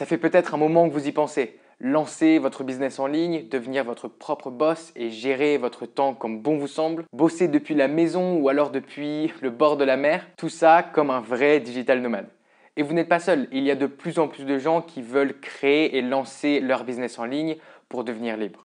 Ça fait peut-être un moment que vous y pensez. Lancer votre business en ligne, devenir votre propre boss et gérer votre temps comme bon vous semble, bosser depuis la maison ou alors depuis le bord de la mer, tout ça comme un vrai digital nomade. Et vous n'êtes pas seul, il y a de plus en plus de gens qui veulent créer et lancer leur business en ligne pour devenir libre.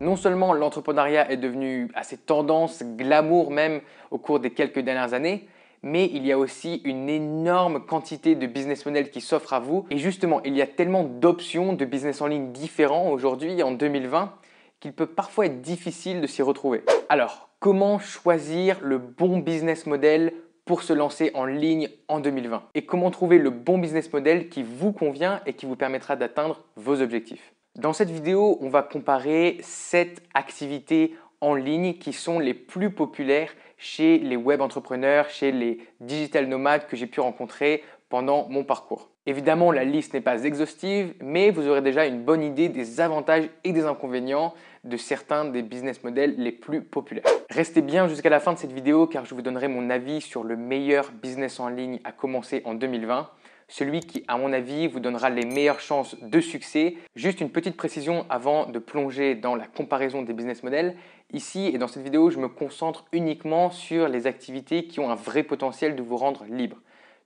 Non seulement l'entrepreneuriat est devenu assez tendance, glamour même au cours des quelques dernières années, mais il y a aussi une énorme quantité de business model qui s'offrent à vous. Et justement, il y a tellement d'options de business en ligne différents aujourd'hui, en 2020, qu'il peut parfois être difficile de s'y retrouver. Alors, comment choisir le bon business model pour se lancer en ligne en 2020 Et comment trouver le bon business model qui vous convient et qui vous permettra d'atteindre vos objectifs Dans cette vidéo, on va comparer 7 activités en ligne qui sont les plus populaires chez les web entrepreneurs, chez les digital nomades que j'ai pu rencontrer pendant mon parcours. Évidemment, la liste n'est pas exhaustive, mais vous aurez déjà une bonne idée des avantages et des inconvénients de certains des business models les plus populaires. Restez bien jusqu'à la fin de cette vidéo car je vous donnerai mon avis sur le meilleur business en ligne à commencer en 2020 celui qui, à mon avis, vous donnera les meilleures chances de succès. Juste une petite précision avant de plonger dans la comparaison des business models. Ici et dans cette vidéo, je me concentre uniquement sur les activités qui ont un vrai potentiel de vous rendre libre.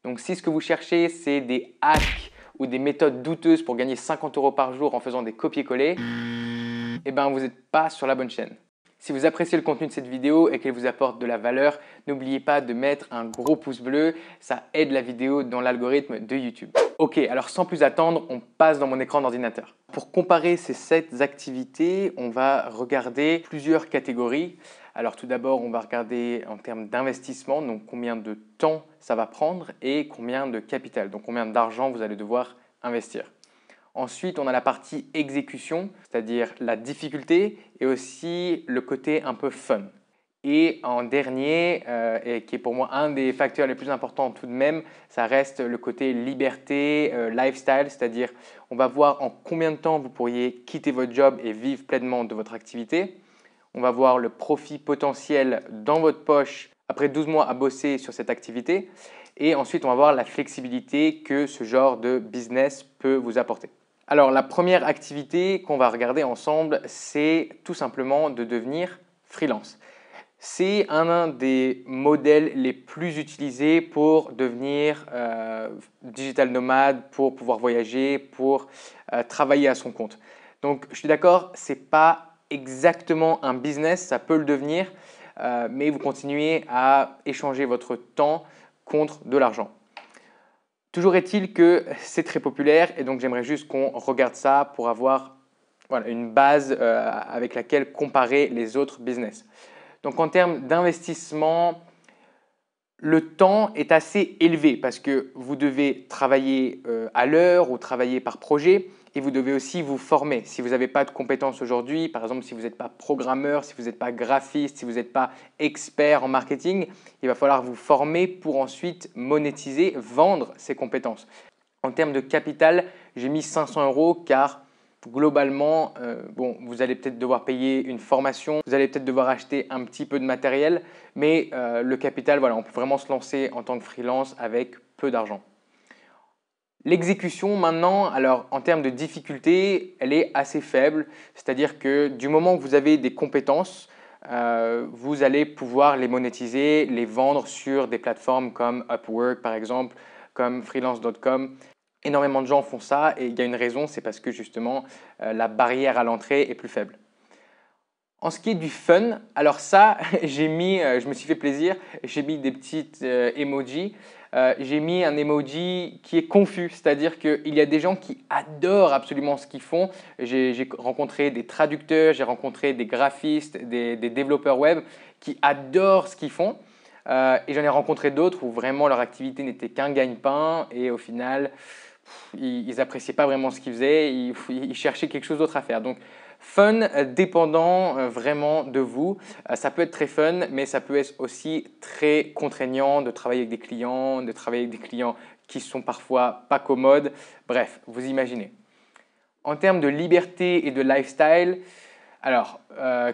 Donc si ce que vous cherchez, c'est des hacks ou des méthodes douteuses pour gagner 50 euros par jour en faisant des copier-coller, eh ben vous n'êtes pas sur la bonne chaîne. Si vous appréciez le contenu de cette vidéo et qu'elle vous apporte de la valeur, n'oubliez pas de mettre un gros pouce bleu, ça aide la vidéo dans l'algorithme de YouTube. Ok, alors sans plus attendre, on passe dans mon écran d'ordinateur. Pour comparer ces 7 activités, on va regarder plusieurs catégories. Alors tout d'abord, on va regarder en termes d'investissement, donc combien de temps ça va prendre et combien de capital, donc combien d'argent vous allez devoir investir. Ensuite, on a la partie exécution, c'est-à-dire la difficulté et aussi le côté un peu fun. Et en dernier, euh, et qui est pour moi un des facteurs les plus importants tout de même, ça reste le côté liberté, euh, lifestyle, c'est-à-dire on va voir en combien de temps vous pourriez quitter votre job et vivre pleinement de votre activité. On va voir le profit potentiel dans votre poche après 12 mois à bosser sur cette activité. Et ensuite, on va voir la flexibilité que ce genre de business peut vous apporter. Alors la première activité qu'on va regarder ensemble, c'est tout simplement de devenir freelance. C'est un, des modèles les plus utilisés pour devenir euh, digital nomade, pour pouvoir voyager, pour euh, travailler à son compte. Donc je suis d'accord, ce n'est pas exactement un business, ça peut le devenir, euh, mais vous continuez à échanger votre temps contre de l'argent. Toujours est-il que c'est très populaire et donc j'aimerais juste qu'on regarde ça pour avoir une base euh, avec laquelle comparer les autres business. Donc en termes d'investissement, le temps est assez élevé parce que vous devez travailler euh, à l'heure ou travailler par projet et vous devez aussi vous former. Si vous n'avez pas de compétences aujourd'hui, par exemple si vous n'êtes pas programmeur, si vous n'êtes pas graphiste, si vous n'êtes pas expert en marketing, il va falloir vous former pour ensuite monétiser, vendre ces compétences. En termes de capital, j'ai mis 500 euros car globalement, euh, bon, vous allez peut-être devoir payer une formation, vous allez peut-être devoir acheter un petit peu de matériel, mais euh, le capital, voilà, on peut vraiment se lancer en tant que freelance avec peu d'argent. L'exécution maintenant, alors en termes de difficulté, elle est assez faible, c'est-à-dire que du moment que vous avez des compétences, euh, vous allez pouvoir les monétiser, les vendre sur des plateformes comme Upwork par exemple, comme freelance.com. Énormément de gens font ça et il y a une raison, c'est parce que justement euh, la barrière à l'entrée est plus faible. En ce qui est du fun, alors ça, euh, je me suis fait plaisir, j'ai mis des petites emojis euh, j'ai mis un emoji qui est confus, c'est-à-dire qu'il y a des gens qui adorent absolument ce qu'ils font. J'ai rencontré des traducteurs, j'ai rencontré des graphistes, des, développeurs web qui adorent ce qu'ils font. Euh, et j'en ai rencontré d'autres où vraiment leur activité n'était qu'un gagne-pain et au final, ils n'appréciaient pas vraiment ce qu'ils faisaient, ils, ils, cherchaient quelque chose d'autre à faire. Donc, Fun euh, dépendant euh, vraiment de vous. Euh, ça peut être très fun, mais ça peut être aussi très contraignant de travailler avec des clients, de travailler avec des clients qui sont parfois pas commodes. Bref, vous imaginez. En termes de liberté et de lifestyle, alors,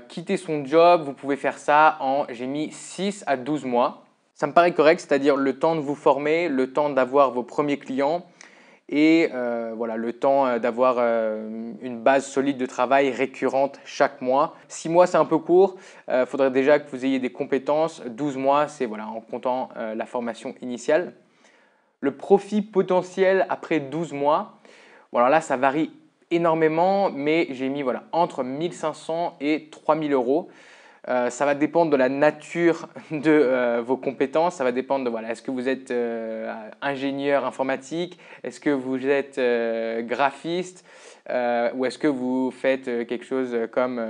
quitter son job, vous pouvez faire ça en, j'ai mis 6 à 12 mois. Ça me paraît correct, c'est-à-dire le temps de vous former, le temps d'avoir vos premiers clients, et euh, voilà le temps euh, d'avoir euh, une base solide de travail récurrente chaque mois. 6 mois c'est un peu court, il faudrait déjà que vous ayez des compétences, 12 mois c'est voilà en comptant la formation initiale. Le profit potentiel après 12 mois, voilà là ça varie énormément mais j'ai mis voilà entre 1500 et 3000 euros. Euh, ça va dépendre de la nature de euh, vos compétences. Ça va dépendre de voilà, est-ce que vous êtes euh, ingénieur informatique, est-ce que vous êtes graphiste, ou est-ce que vous faites quelque chose comme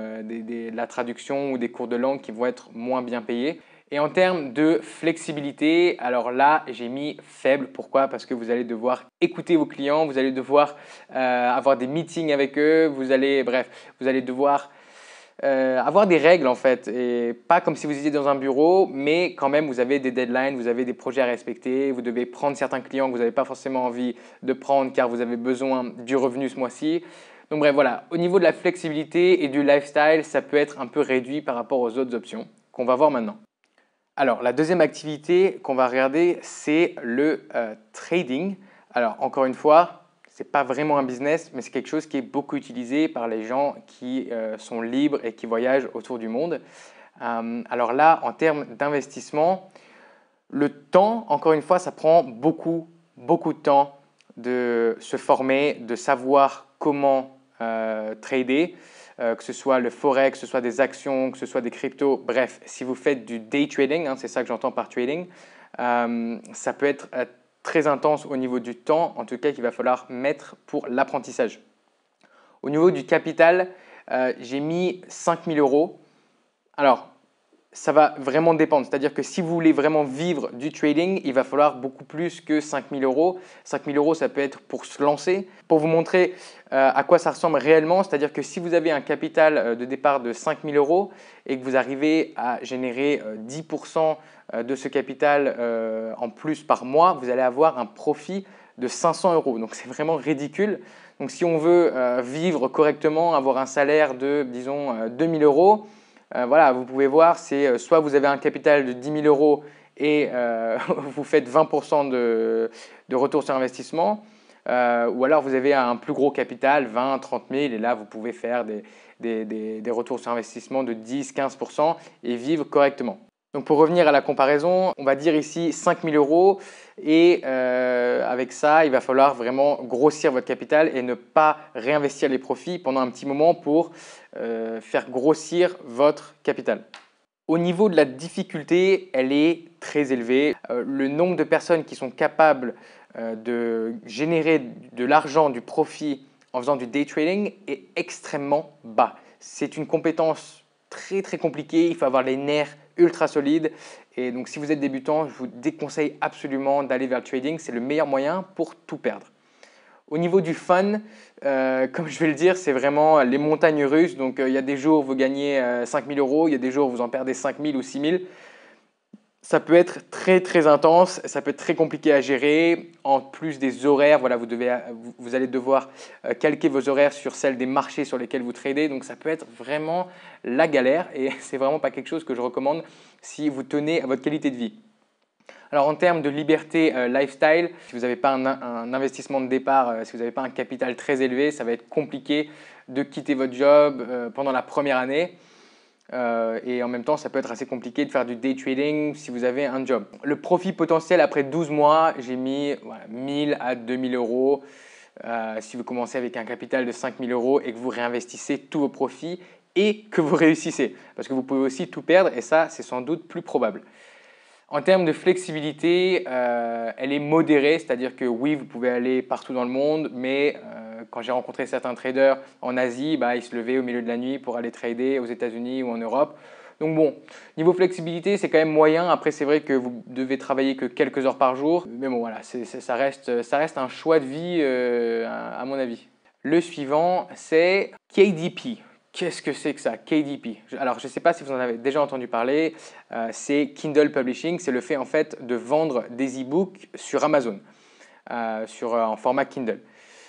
la traduction ou des cours de langue qui vont être moins bien payés. Et en termes de flexibilité, alors là, j'ai mis faible. Pourquoi Parce que vous allez devoir écouter vos clients, vous allez devoir avoir des meetings avec eux, vous allez, bref, vous allez devoir euh, avoir des règles en fait, et pas comme si vous étiez dans un bureau, mais quand même vous avez des deadlines, vous avez des projets à respecter, vous devez prendre certains clients que vous n'avez pas forcément envie de prendre car vous avez besoin du revenu ce mois-ci. Donc bref, voilà, au niveau de la flexibilité et du lifestyle, ça peut être un peu réduit par rapport aux autres options qu'on va voir maintenant. Alors la deuxième activité qu'on va regarder, c'est le euh, trading. Alors encore une fois, c'est pas vraiment un business, mais c'est quelque chose qui est beaucoup utilisé par les gens qui euh, sont libres et qui voyagent autour du monde. Euh, alors là, en termes d'investissement, le temps, encore une fois, ça prend beaucoup, beaucoup de temps de se former, de savoir comment euh, trader, que ce soit le forex, que ce soit des actions, que ce soit des cryptos. Bref, si vous faites du day trading, hein, c'est ça que j'entends par trading, ça peut être très intense au niveau du temps, en tout cas qu'il va falloir mettre pour l'apprentissage. Au niveau du capital, euh, j'ai mis 5000 euros. Alors, ça va vraiment dépendre. C'est-à-dire que si vous voulez vraiment vivre du trading, il va falloir beaucoup plus que 5000 euros. 5000 euros, ça peut être pour se lancer. Pour vous montrer euh, à quoi ça ressemble réellement, c'est-à-dire que si vous avez un capital euh, de départ de 5000 euros et que vous arrivez à générer 10% euh, de ce capital en plus par mois, vous allez avoir un profit de 500 euros. Donc c'est vraiment ridicule. Donc si on veut vivre correctement, avoir un salaire de, disons, 2000 euros, euh, voilà, vous pouvez voir, c'est euh, soit vous avez un capital de 10 000 euros et euh, vous faites 20% de, de, retour sur investissement, ou alors vous avez un plus gros capital, 20, 30 000, et là vous pouvez faire des, des, des retours sur investissement de 10, 15% et vivre correctement. Donc pour revenir à la comparaison, on va dire ici 5000 euros et euh, avec ça, il va falloir vraiment grossir votre capital et ne pas réinvestir les profits pendant un petit moment pour euh, faire grossir votre capital. Au niveau de la difficulté, elle est très élevée. Euh, le nombre de personnes qui sont capables de générer de l'argent, du profit en faisant du day trading est extrêmement bas. C'est une compétence très très compliquée, il faut avoir les nerfs ultra solide. Et donc si vous êtes débutant, je vous déconseille absolument d'aller vers le trading. C'est le meilleur moyen pour tout perdre. Au niveau du fun, euh, comme je vais le dire, c'est vraiment les montagnes russes. Donc euh, il y a des jours où vous gagnez 5000 euh, euros, il y a des jours où vous en perdez 5000 ou 6000 ça peut être très très intense, ça peut être très compliqué à gérer. En plus des horaires, vous, allez devoir euh, calquer vos horaires sur celles des marchés sur lesquels vous tradez. Donc ça peut être vraiment la galère et c'est vraiment pas quelque chose que je recommande si vous tenez à votre qualité de vie. Alors en termes de liberté euh, lifestyle, si vous n'avez pas un, investissement de départ, euh, si vous n'avez pas un capital très élevé, ça va être compliqué de quitter votre job pendant la première année. Euh, et en même temps, ça peut être assez compliqué de faire du day trading si vous avez un job. Le profit potentiel après 12 mois, j'ai mis voilà, 1000 à 2000 euros. Euh, si vous commencez avec un capital de 5000 euros et que vous réinvestissez tous vos profits et que vous réussissez, parce que vous pouvez aussi tout perdre et ça, c'est sans doute plus probable. En termes de flexibilité, euh, elle est modérée, c'est-à-dire que oui, vous pouvez aller partout dans le monde, mais quand j'ai rencontré certains traders en Asie, bah, ils se levaient au milieu de la nuit pour aller trader aux États-Unis ou en Europe. Donc bon, niveau flexibilité, c'est quand même moyen. Après, c'est vrai que vous devez travailler que quelques heures par jour. Mais bon, voilà, ça, reste, ça reste un choix de vie, euh, à, mon avis. Le suivant, c'est KDP. Qu'est-ce que c'est que ça KDP Alors, je ne sais pas si vous en avez déjà entendu parler. Euh, c'est Kindle Publishing. C'est le fait, en fait, de vendre des e-books sur Amazon, euh, sur, en format Kindle.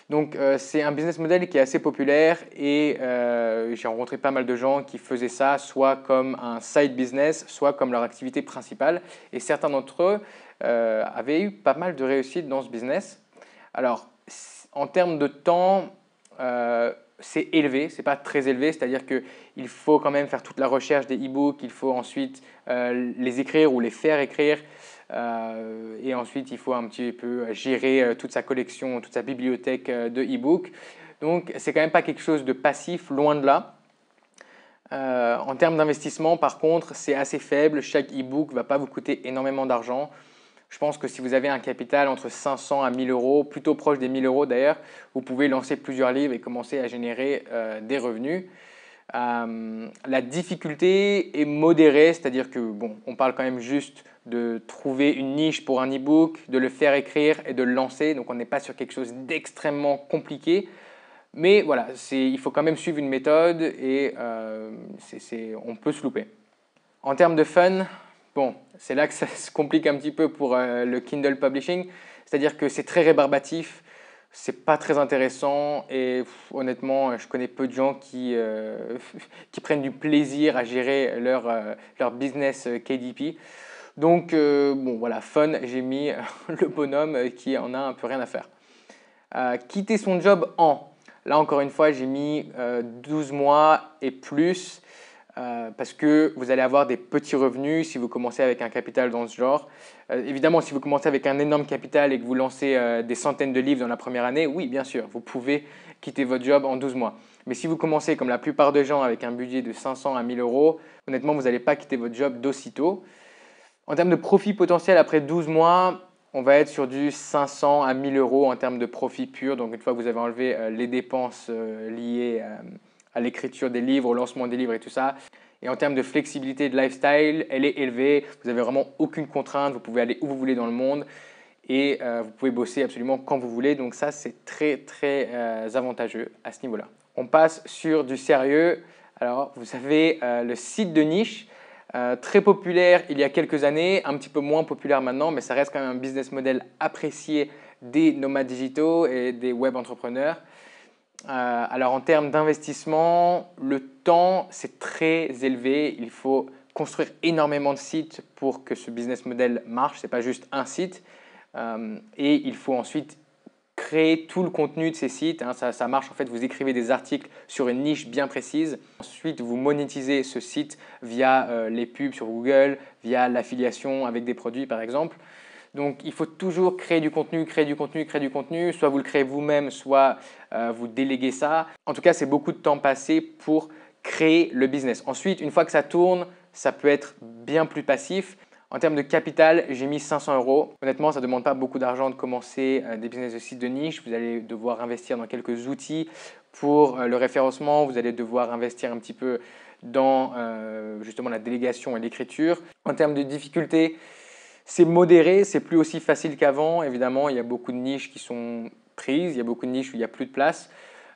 Donc euh, c'est un business model qui est assez populaire et euh, j'ai rencontré pas mal de gens qui faisaient ça soit comme un side business, soit comme leur activité principale. Et certains d'entre eux euh, avaient eu pas mal de réussite dans ce business. Alors en termes de temps, c'est élevé, c'est pas très élevé, c'est-à-dire qu'il faut quand même faire toute la recherche des e-books, il faut ensuite les écrire ou les faire écrire. Euh, et ensuite, il faut un petit peu euh, gérer euh, toute sa collection, toute sa bibliothèque de e-book. Donc, c'est quand même pas quelque chose de passif, loin de là. en termes d'investissement, par contre, c'est assez faible. Chaque e-book ne va pas vous coûter énormément d'argent. Je pense que si vous avez un capital entre 500 à 1000 euros, plutôt proche des 1000 euros d'ailleurs, vous pouvez lancer plusieurs livres et commencer à générer des revenus. la difficulté est modérée, c'est-à-dire que bon, on parle quand même juste de trouver une niche pour un e-book, de le faire écrire et de le lancer. Donc on n'est pas sur quelque chose d'extrêmement compliqué. Mais voilà, il faut quand même suivre une méthode et euh, on peut se louper. En termes de fun, bon, c'est là que ça se complique un petit peu pour euh, le Kindle Publishing. C'est-à-dire que c'est très rébarbatif, c'est pas très intéressant et honnêtement, je connais peu de gens qui, euh, qui prennent du plaisir à gérer leur, leur business KDP. Donc, euh, bon, voilà, fun, j'ai mis euh, le bonhomme qui en a un peu rien à faire. Euh, quitter son job en. Là, encore une fois, j'ai mis 12 mois et plus parce que vous allez avoir des petits revenus si vous commencez avec un capital dans ce genre. évidemment, si vous commencez avec un énorme capital et que vous lancez des centaines de livres dans la première année, oui, bien sûr, vous pouvez quitter votre job en 12 mois. Mais si vous commencez comme la plupart des gens avec un budget de 500 à 1000 euros, honnêtement, vous n'allez pas quitter votre job d'aussitôt. En termes de profit potentiel après 12 mois, on va être sur du 500 à 1000 euros en termes de profit pur. Donc une fois que vous avez enlevé euh, les dépenses euh, liées euh, à l'écriture des livres, au lancement des livres et tout ça. Et en termes de flexibilité de lifestyle, elle est élevée. Vous n'avez vraiment aucune contrainte. Vous pouvez aller où vous voulez dans le monde. Et vous pouvez bosser absolument quand vous voulez. Donc ça, c'est très, très avantageux à ce niveau-là. On passe sur du sérieux. Alors, vous savez, le site de niche. Euh, très populaire il y a quelques années, un petit peu moins populaire maintenant, mais ça reste quand même un business model apprécié des nomades digitaux et des web entrepreneurs. Euh, alors en termes d'investissement, le temps c'est très élevé. Il faut construire énormément de sites pour que ce business model marche. Ce n'est pas juste un site. Euh, et il faut ensuite créer tout le contenu de ces sites. Hein. ça, marche en fait, vous écrivez des articles sur une niche bien précise. Ensuite, vous monétisez ce site via euh, les pubs sur Google, via l'affiliation avec des produits par exemple. Donc il faut toujours créer du contenu, créer du contenu, créer du contenu. Soit vous le créez vous-même, soit euh, vous déléguez ça. En tout cas, c'est beaucoup de temps passé pour créer le business. Ensuite, une fois que ça tourne, ça peut être bien plus passif. En termes de capital, j'ai mis 500 euros. Honnêtement, ça ne demande pas beaucoup d'argent de commencer euh, des business de sites de niche. Vous allez devoir investir dans quelques outils pour euh, le référencement. Vous allez devoir investir un petit peu dans euh, justement la délégation et l'écriture. En termes de difficulté, c'est modéré, c'est plus aussi facile qu'avant. Évidemment, il y a beaucoup de niches qui sont prises, il y a beaucoup de niches où il n'y a plus de place.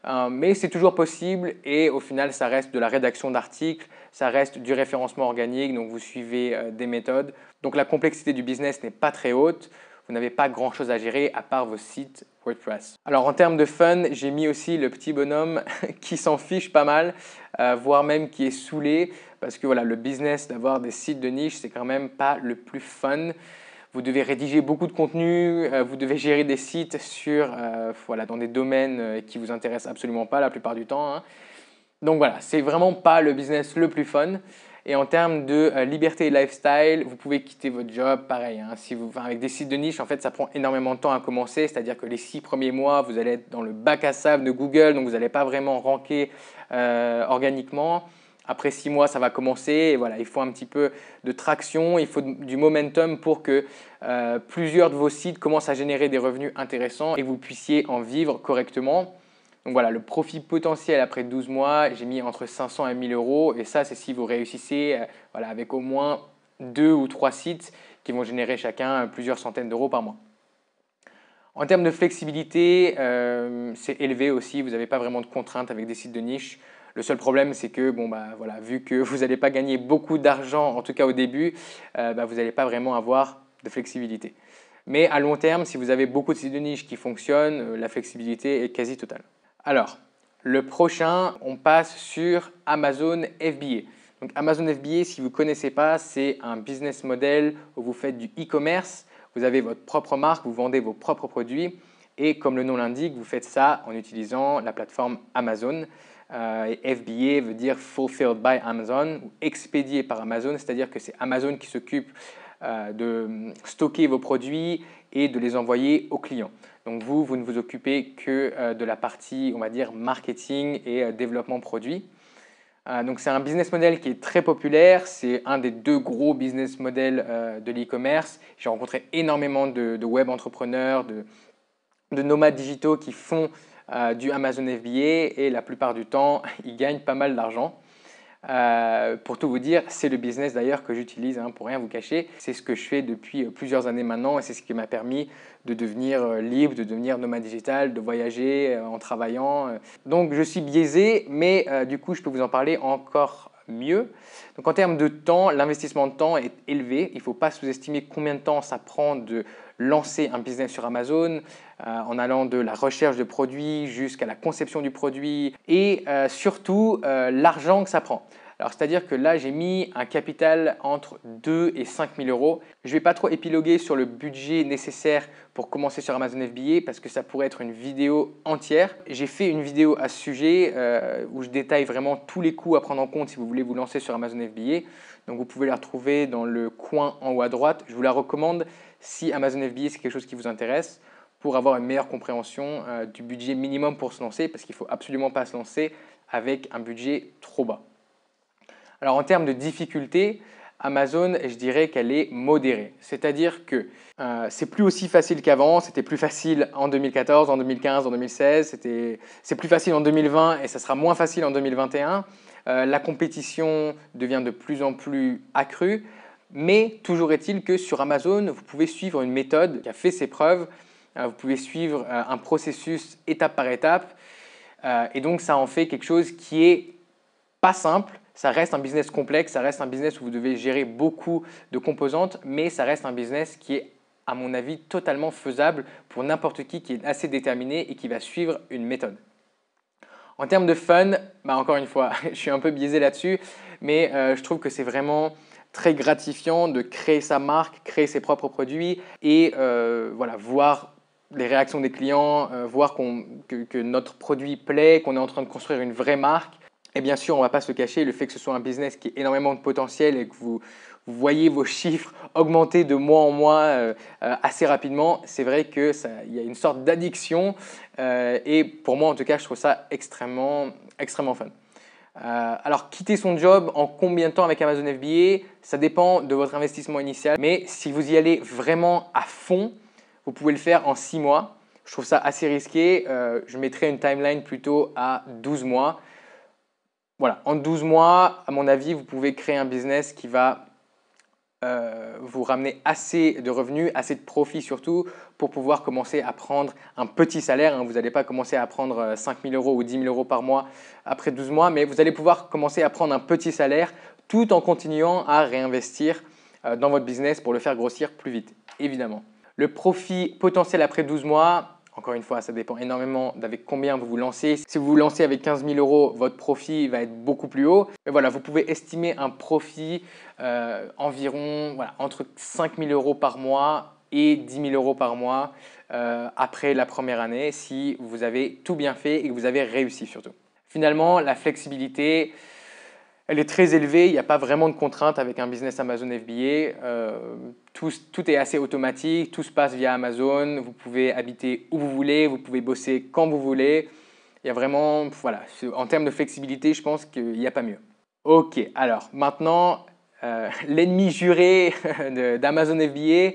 Euh, mais c'est toujours possible et au final, ça reste de la rédaction d'articles, ça reste du référencement organique, donc vous suivez euh, des méthodes. Donc la complexité du business n'est pas très haute. Vous n'avez pas grand-chose à gérer à part vos sites WordPress. Alors en termes de fun, j'ai mis aussi le petit bonhomme qui s'en fiche pas mal, euh, voire même qui est saoulé, parce que voilà, le business d'avoir des sites de niche, c'est quand même pas le plus fun. Vous devez rédiger beaucoup de contenu, euh, vous devez gérer des sites sur, euh, voilà, dans des domaines euh, qui vous intéressent absolument pas la plupart du temps. Hein. Donc voilà, c'est vraiment pas le business le plus fun. Et en termes de liberté et lifestyle, vous pouvez quitter votre job, pareil. Hein. si vous, avec des sites de niche, en fait, ça prend énormément de temps à commencer. C'est-à-dire que les six premiers mois, vous allez être dans le bac à sable de Google, donc vous n'allez pas vraiment ranker organiquement. Après six mois, ça va commencer. Et voilà, il faut un petit peu de traction, il faut du momentum pour que euh, plusieurs de vos sites commencent à générer des revenus intéressants et vous puissiez en vivre correctement. Donc voilà, le profit potentiel après 12 mois, j'ai mis entre 500 et 1000 euros. Et ça, c'est si vous réussissez euh, avec au moins deux ou trois sites qui vont générer chacun euh, plusieurs centaines d'euros par mois. En termes de flexibilité, c'est élevé aussi, vous n'avez pas vraiment de contraintes avec des sites de niche. Le seul problème, c'est que, bon, bah, voilà, vu que vous n'allez pas gagner beaucoup d'argent, en tout cas au début, euh, bah, vous n'allez pas vraiment avoir de flexibilité. Mais à long terme, si vous avez beaucoup de sites de niche qui fonctionnent, euh, la flexibilité est quasi totale. Alors, le prochain, on passe sur Amazon FBA. Donc Amazon FBA, si vous ne connaissez pas, c'est un business model où vous faites du e-commerce, vous avez votre propre marque, vous vendez vos propres produits et comme le nom l'indique, vous faites ça en utilisant la plateforme Amazon. Euh, FBA veut dire Fulfilled by Amazon ou expédié par Amazon, c'est-à-dire que c'est Amazon qui s'occupe euh, de euh, stocker vos produits et de les envoyer aux clients. Donc vous, vous ne vous occupez que de la partie, on va dire, marketing et développement produit. donc c'est un business model qui est très populaire, c'est un des deux gros business models de l'e-commerce. J'ai rencontré énormément de, web entrepreneurs, de nomades digitaux qui font euh, du Amazon FBA et la plupart du temps, ils gagnent pas mal d'argent. Euh, pour tout vous dire, c'est le business d'ailleurs que j'utilise, hein, pour rien vous cacher. C'est ce que je fais depuis euh, plusieurs années maintenant et c'est ce qui m'a permis de devenir libre, de devenir nomade digital, de voyager en travaillant. Donc je suis biaisé, mais du coup je peux vous en parler encore mieux. Donc en termes de temps, l'investissement de temps est élevé. Il ne faut pas sous-estimer combien de temps ça prend de lancer un business sur Amazon, euh, en allant de la recherche de produits jusqu'à la conception du produit et euh, surtout euh, l'argent que ça prend. Alors c'est-à-dire que là j'ai mis un capital entre 2 et 5 000 euros. Je ne vais pas trop épiloguer sur le budget nécessaire pour commencer sur Amazon FBA parce que ça pourrait être une vidéo entière. J'ai fait une vidéo à ce sujet euh, où je détaille vraiment tous les coûts à prendre en compte si vous voulez vous lancer sur Amazon FBA. Donc vous pouvez la retrouver dans le coin en haut à droite. Je vous la recommande si Amazon FBA c'est quelque chose qui vous intéresse pour avoir une meilleure compréhension euh, du budget minimum pour se lancer, parce qu'il ne faut absolument pas se lancer avec un budget trop bas. Alors en termes de difficulté, Amazon, je dirais qu'elle est modérée. C'est-à-dire que euh, c'est plus aussi facile qu'avant, c'était plus facile en 2014, en 2015, en 2016, c'est plus facile en 2020 et ça sera moins facile en 2021. Euh, la compétition devient de plus en plus accrue, mais toujours est-il que sur Amazon, vous pouvez suivre une méthode qui a fait ses preuves, euh, vous pouvez suivre un processus étape par étape, et donc ça en fait quelque chose qui est pas simple, ça reste un business complexe, ça reste un business où vous devez gérer beaucoup de composantes, mais ça reste un business qui est à mon avis totalement faisable pour n'importe qui qui est assez déterminé et qui va suivre une méthode. En termes de fun, bah, encore une fois, je suis un peu biaisé là-dessus, mais euh, je trouve que c'est vraiment très gratifiant de créer sa marque, créer ses propres produits et euh, voilà, voir les réactions des clients, euh, voir que, notre produit plaît, qu'on est en train de construire une vraie marque. Et bien sûr, on ne va pas se cacher, le fait que ce soit un business qui ait énormément de potentiel et que vous, voyez vos chiffres augmenter de mois en mois euh, euh, assez rapidement, c'est vrai qu'il y a une sorte d'addiction. Euh, et pour moi, en tout cas, je trouve ça extrêmement, extrêmement fun. alors, quitter son job en combien de temps avec Amazon FBA Ça dépend de votre investissement initial. Mais si vous y allez vraiment à fond, vous pouvez le faire en 6 mois. Je trouve ça assez risqué. je mettrais une timeline plutôt à 12 mois voilà, en 12 mois, à mon avis, vous pouvez créer un business qui va euh, vous ramener assez de revenus, assez de profits surtout, pour pouvoir commencer à prendre un petit salaire. Hein. Vous n'allez pas commencer à prendre 5 euh, 000 euros ou 10 000 euros par mois après 12 mois, mais vous allez pouvoir commencer à prendre un petit salaire tout en continuant à réinvestir euh, dans votre business pour le faire grossir plus vite, évidemment. Le profit potentiel après 12 mois, encore une fois, ça dépend énormément d'avec combien vous vous lancez. Si vous vous lancez avec 15 000 euros, votre profit va être beaucoup plus haut. Mais voilà, vous pouvez estimer un profit euh, environ entre 5 000 euros par mois et 10 000 euros par mois euh, après la première année si vous avez tout bien fait et que vous avez réussi surtout. Finalement, la flexibilité, elle est très élevée, il n'y a pas vraiment de contraintes avec un business Amazon FBA. Euh, tout, est assez automatique, tout se passe via Amazon. Vous pouvez habiter où vous voulez, vous pouvez bosser quand vous voulez. Il y a vraiment, voilà, en termes de flexibilité, je pense qu'il n'y a pas mieux. Ok, alors maintenant, euh, l'ennemi juré d'Amazon FBA,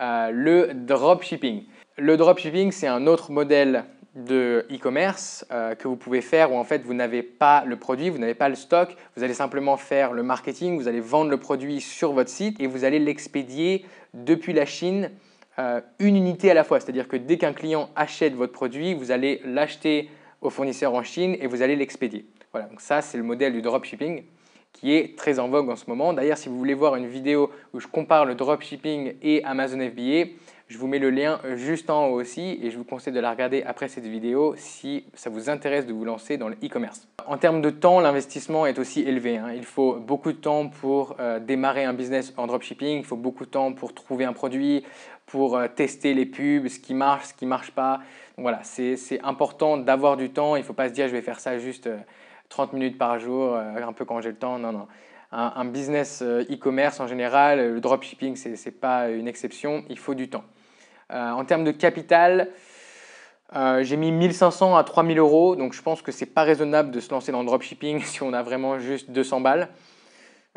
euh, le dropshipping. Le dropshipping, c'est un autre modèle de e-commerce euh, que vous pouvez faire où en fait vous n'avez pas le produit, vous n'avez pas le stock, vous allez simplement faire le marketing, vous allez vendre le produit sur votre site et vous allez l'expédier depuis la Chine euh, une unité à la fois. C'est-à-dire que dès qu'un client achète votre produit, vous allez l'acheter au fournisseur en Chine et vous allez l'expédier. Voilà, donc ça c'est le modèle du dropshipping qui est très en vogue en ce moment. D'ailleurs, si vous voulez voir une vidéo où je compare le dropshipping et Amazon FBA, je vous mets le lien juste en haut aussi et je vous conseille de la regarder après cette vidéo si ça vous intéresse de vous lancer dans le e-commerce. En termes de temps, l'investissement est aussi élevé. Hein. Il faut beaucoup de temps pour euh, démarrer un business en dropshipping, il faut beaucoup de temps pour trouver un produit, pour euh, tester les pubs, ce qui marche, ce qui ne marche pas. voilà, c'est important d'avoir du temps. Il ne faut pas se dire je vais faire ça juste 30 euh, minutes par jour, un peu quand j'ai le temps. Non, non. Un, un business e-commerce en général, le dropshipping, ce n'est pas une exception. Il faut du temps. Euh, en termes de capital, euh, j'ai mis 1500 à 3000 euros, donc je pense que c'est pas raisonnable de se lancer dans le dropshipping si on a vraiment juste 200 balles.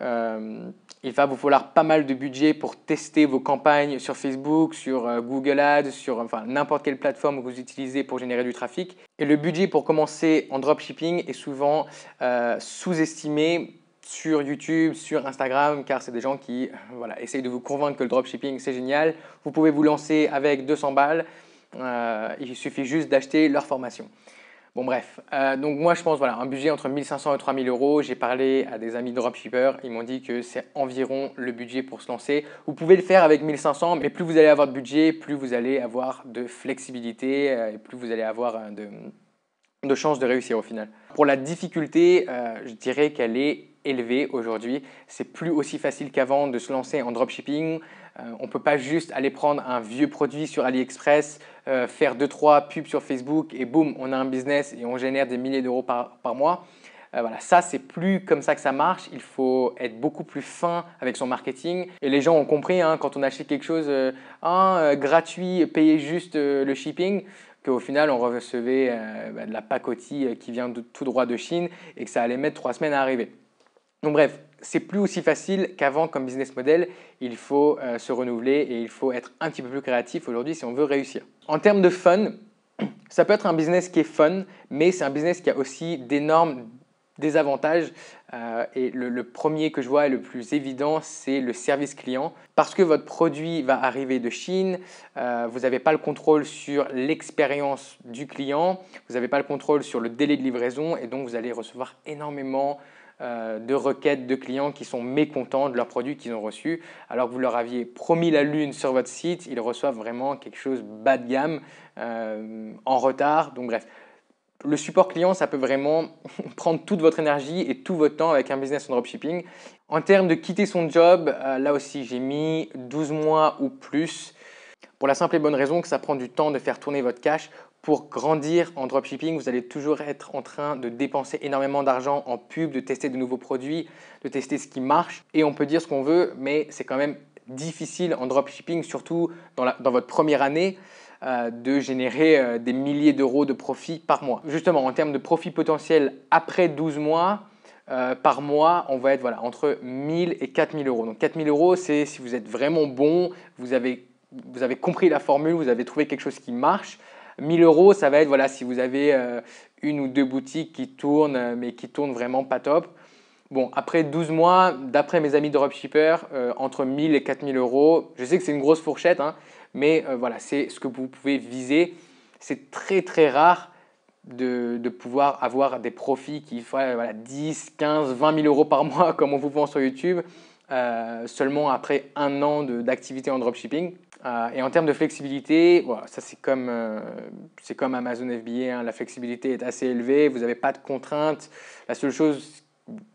Euh, il va vous falloir pas mal de budget pour tester vos campagnes sur Facebook, sur Google Ads, sur enfin, n'importe quelle plateforme que vous utilisez pour générer du trafic. Et le budget pour commencer en dropshipping est souvent sous-estimé sur YouTube, sur Instagram, car c'est des gens qui voilà, essayent de vous convaincre que le dropshipping c'est génial. Vous pouvez vous lancer avec 200 balles, euh, il suffit juste d'acheter leur formation. Bon bref, euh, donc moi je pense voilà un budget entre 1500 et 3000 euros. J'ai parlé à des amis dropshippers, ils m'ont dit que c'est environ le budget pour se lancer. Vous pouvez le faire avec 1500, mais plus vous allez avoir de budget, plus vous allez avoir de flexibilité euh, et plus vous allez avoir de, de chances de réussir au final. Pour la difficulté, je dirais qu'elle est élevé aujourd'hui. C'est plus aussi facile qu'avant de se lancer en dropshipping. Euh, on ne peut pas juste aller prendre un vieux produit sur AliExpress, euh, faire 2-3 pubs sur Facebook et boum, on a un business et on génère des milliers d'euros par, par, mois. Euh, voilà, ça, c'est plus comme ça que ça marche. Il faut être beaucoup plus fin avec son marketing. Et les gens ont compris, hein, quand on achète quelque chose hein, gratuit, payer juste le shipping, qu'au final, on recevait bah, de la pacotille qui vient de, tout droit de Chine et que ça allait mettre trois semaines à arriver. Donc bref, c'est plus aussi facile qu'avant comme business model. Il faut euh, se renouveler et il faut être un petit peu plus créatif aujourd'hui si on veut réussir. En termes de fun, ça peut être un business qui est fun, mais c'est un business qui a aussi d'énormes désavantages. Euh, et le, premier que je vois et le plus évident, c'est le service client. Parce que votre produit va arriver de Chine, euh, vous n'avez pas le contrôle sur l'expérience du client, vous n'avez pas le contrôle sur le délai de livraison, et donc vous allez recevoir énormément euh, de requêtes de clients qui sont mécontents de leurs produits qu'ils ont reçus, alors que vous leur aviez promis la lune sur votre site, ils reçoivent vraiment quelque chose bas de gamme, euh, en retard. Donc bref, le support client, ça peut vraiment prendre toute votre énergie et tout votre temps avec un business en dropshipping. En termes de quitter son job, euh, là aussi j'ai mis 12 mois ou plus pour la simple et bonne raison que ça prend du temps de faire tourner votre cash pour grandir en dropshipping, vous allez toujours être en train de dépenser énormément d'argent en pub, de tester de nouveaux produits, de tester ce qui marche. Et on peut dire ce qu'on veut, mais c'est quand même difficile en dropshipping, surtout dans, votre première année, euh, de générer euh, des milliers d'euros de profit par mois. Justement, en termes de profit potentiel après 12 mois, euh, par mois, on va être voilà, entre 1000 et 4000 euros. Donc 4000 euros, c'est si vous êtes vraiment bon, vous avez compris la formule, vous avez trouvé quelque chose qui marche. 1000 euros, ça va être voilà, si vous avez euh, une ou deux boutiques qui tournent, euh, mais qui tournent vraiment pas top. Bon, après 12 mois, d'après mes amis dropshippers, euh, entre 1000 et 4000 euros, je sais que c'est une grosse fourchette, hein, mais voilà, c'est ce que vous pouvez viser. C'est très très rare de, pouvoir avoir des profits qui font voilà, 10, 15, 20 000 euros par mois comme on vous vend sur YouTube, seulement après un an d'activité en dropshipping. Euh, et en termes de flexibilité, ça c'est comme, euh, c'est comme Amazon FBA, hein. la flexibilité est assez élevée, vous n'avez pas de contraintes. La seule chose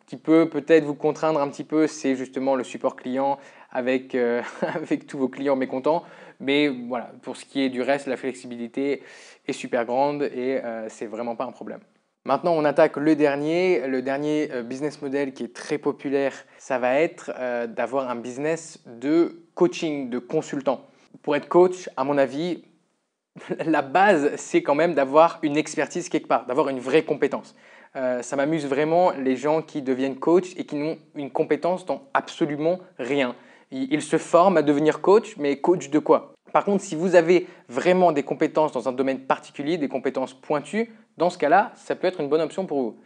qui peut peut-être vous contraindre un petit peu, c'est justement le support client avec, euh, avec tous vos clients mécontents. Mais voilà, pour ce qui est du reste, la flexibilité est super grande et c'est vraiment pas un problème. Maintenant, on attaque le dernier. Le dernier business model qui est très populaire, ça va être d'avoir un business de coaching, de consultant pour être coach, à mon avis, la base, c'est quand même d'avoir une expertise quelque part, d'avoir une vraie compétence. Euh, ça m'amuse vraiment les gens qui deviennent coach et qui n'ont une compétence dans absolument rien. Ils se forment à devenir coach, mais coach de quoi Par contre, si vous avez vraiment des compétences dans un domaine particulier, des compétences pointues, dans ce cas-là, ça peut être une bonne option pour vous.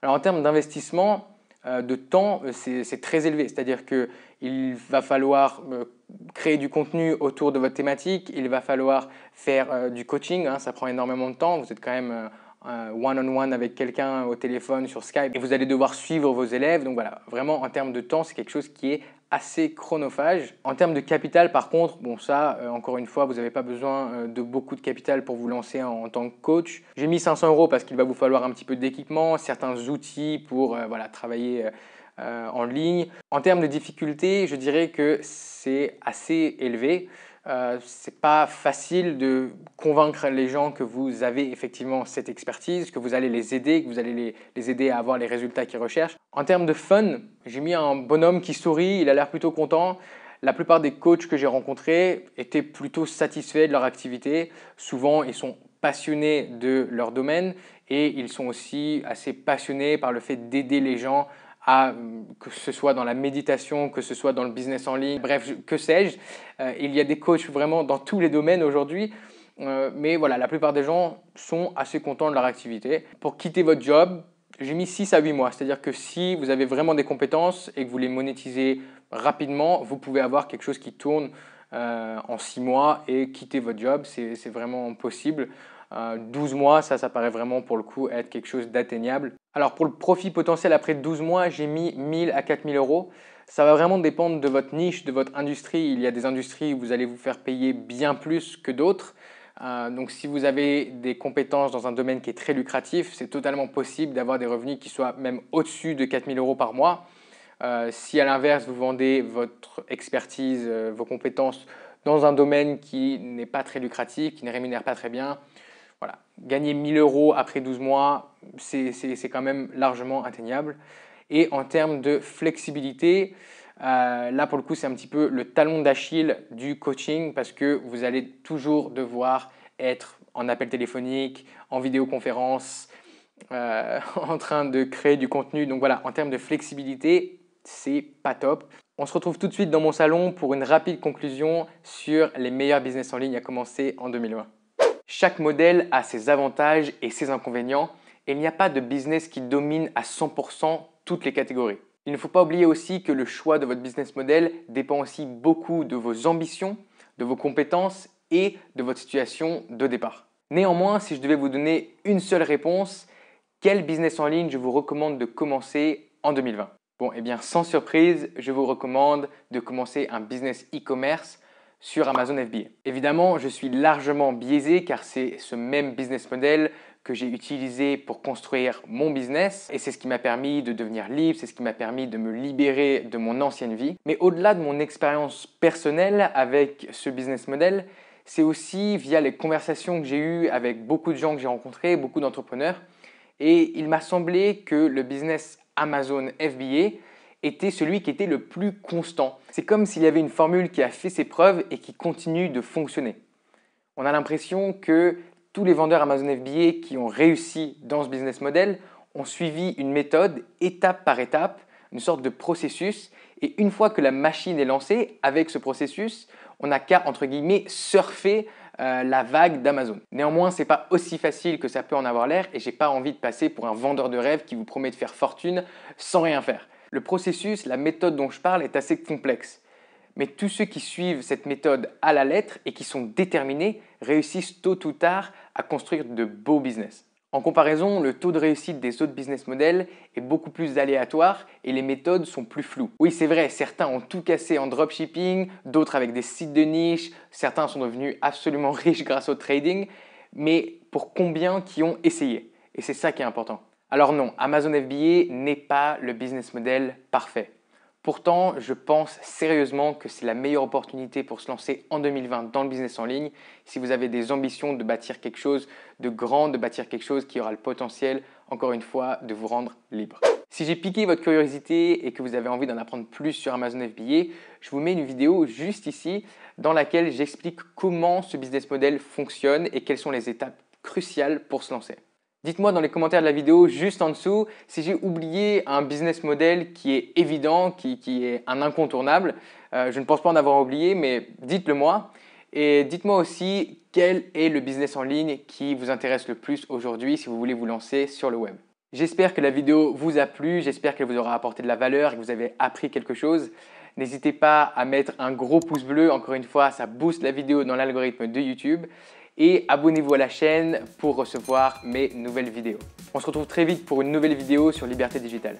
Alors en termes d'investissement, euh, de temps, euh, c'est très élevé. C'est-à-dire qu'il va falloir euh, créer du contenu autour de votre thématique, il va falloir faire du coaching, hein. ça prend énormément de temps, vous êtes quand même one-on-one -on -one avec quelqu'un au téléphone sur Skype et vous allez devoir suivre vos élèves. Donc voilà, vraiment en termes de temps, c'est quelque chose qui est assez chronophage. En termes de capital, par contre, bon ça, euh, encore une fois, vous n'avez pas besoin euh, de beaucoup de capital pour vous lancer en, tant que coach. J'ai mis 500 euros parce qu'il va vous falloir un petit peu d'équipement, certains outils pour euh, voilà, travailler en ligne. En termes de difficulté, je dirais que c'est assez élevé ce euh, c'est pas facile de convaincre les gens que vous avez effectivement cette expertise, que vous allez les aider, que vous allez les, les aider à avoir les résultats qu'ils recherchent. En termes de fun, j'ai mis un bonhomme qui sourit, il a l'air plutôt content. La plupart des coachs que j'ai rencontrés étaient plutôt satisfaits de leur activité. Souvent, ils sont passionnés de leur domaine et ils sont aussi assez passionnés par le fait d'aider les gens Mm, que ce soit dans la méditation, que ce soit dans le business en ligne, bref, que sais-je. Euh, il y a des coachs vraiment dans tous les domaines aujourd'hui. Euh, mais voilà, la plupart des gens sont assez contents de leur activité. Pour quitter votre job, j'ai mis 6 à 8 mois. C'est-à-dire que si vous avez vraiment des compétences et que vous les monétisez rapidement, vous pouvez avoir quelque chose qui tourne euh, en 6 mois et quitter votre job. C'est vraiment possible. 12 mois, ça, ça paraît vraiment pour le coup être quelque chose d'atteignable. Alors pour le profit potentiel après 12 mois, j'ai mis 1000 à 4000 euros. Ça va vraiment dépendre de votre niche, de votre industrie. Il y a des industries où vous allez vous faire payer bien plus que d'autres. Euh, donc si vous avez des compétences dans un domaine qui est très lucratif, c'est totalement possible d'avoir des revenus qui soient même au-dessus de 4000 euros par mois. Euh, si à l'inverse, vous vendez votre expertise, euh, vos compétences dans un domaine qui n'est pas très lucratif, qui ne rémunère pas très bien, voilà. Gagner 1000 euros après 12 mois, c'est quand même largement atteignable. Et en termes de flexibilité, euh, là pour le coup, c'est un petit peu le talon d'Achille du coaching parce que vous allez toujours devoir être en appel téléphonique, en vidéoconférence, euh, en train de créer du contenu. Donc voilà, en termes de flexibilité, c'est pas top. On se retrouve tout de suite dans mon salon pour une rapide conclusion sur les meilleurs business en ligne à commencer en 2020. Chaque modèle a ses avantages et ses inconvénients et il n'y a pas de business qui domine à 100% toutes les catégories. Il ne faut pas oublier aussi que le choix de votre business model dépend aussi beaucoup de vos ambitions, de vos compétences et de votre situation de départ. Néanmoins, si je devais vous donner une seule réponse, quel business en ligne je vous recommande de commencer en 2020 Bon, eh bien, sans surprise, je vous recommande de commencer un business e-commerce sur Amazon FBA. Évidemment, je suis largement biaisé car c'est ce même business model que j'ai utilisé pour construire mon business et c'est ce qui m'a permis de devenir libre, c'est ce qui m'a permis de me libérer de mon ancienne vie. Mais au-delà de mon expérience personnelle avec ce business model, c'est aussi via les conversations que j'ai eues avec beaucoup de gens que j'ai rencontrés, beaucoup d'entrepreneurs et il m'a semblé que le business Amazon FBA était celui qui était le plus constant. C'est comme s'il y avait une formule qui a fait ses preuves et qui continue de fonctionner. On a l'impression que tous les vendeurs Amazon FBA qui ont réussi dans ce business model ont suivi une méthode étape par étape, une sorte de processus. Et une fois que la machine est lancée, avec ce processus, on n'a qu'à, entre guillemets, surfer euh, la vague d'Amazon. Néanmoins, ce n'est pas aussi facile que ça peut en avoir l'air et j'ai pas envie de passer pour un vendeur de rêve qui vous promet de faire fortune sans rien faire. Le processus, la méthode dont je parle est assez complexe. Mais tous ceux qui suivent cette méthode à la lettre et qui sont déterminés réussissent tôt ou tard à construire de beaux business. En comparaison, le taux de réussite des autres business models est beaucoup plus aléatoire et les méthodes sont plus floues. Oui, c'est vrai, certains ont tout cassé en dropshipping, d'autres avec des sites de niche, certains sont devenus absolument riches grâce au trading, mais pour combien qui ont essayé Et c'est ça qui est important. Alors non, Amazon FBA n'est pas le business model parfait. Pourtant, je pense sérieusement que c'est la meilleure opportunité pour se lancer en 2020 dans le business en ligne si vous avez des ambitions de bâtir quelque chose de grand, de bâtir quelque chose qui aura le potentiel, encore une fois, de vous rendre libre. Si j'ai piqué votre curiosité et que vous avez envie d'en apprendre plus sur Amazon FBA, je vous mets une vidéo juste ici dans laquelle j'explique comment ce business model fonctionne et quelles sont les étapes cruciales pour se lancer. Dites-moi dans les commentaires de la vidéo juste en dessous si j'ai oublié un business model qui est évident, qui, est un incontournable. Euh, je ne pense pas en avoir oublié, mais dites-le moi. Et dites-moi aussi quel est le business en ligne qui vous intéresse le plus aujourd'hui si vous voulez vous lancer sur le web. J'espère que la vidéo vous a plu, j'espère qu'elle vous aura apporté de la valeur et que vous avez appris quelque chose. N'hésitez pas à mettre un gros pouce bleu, encore une fois, ça booste la vidéo dans l'algorithme de YouTube et abonnez-vous à la chaîne pour recevoir mes nouvelles vidéos. On se retrouve très vite pour une nouvelle vidéo sur Liberté Digitale.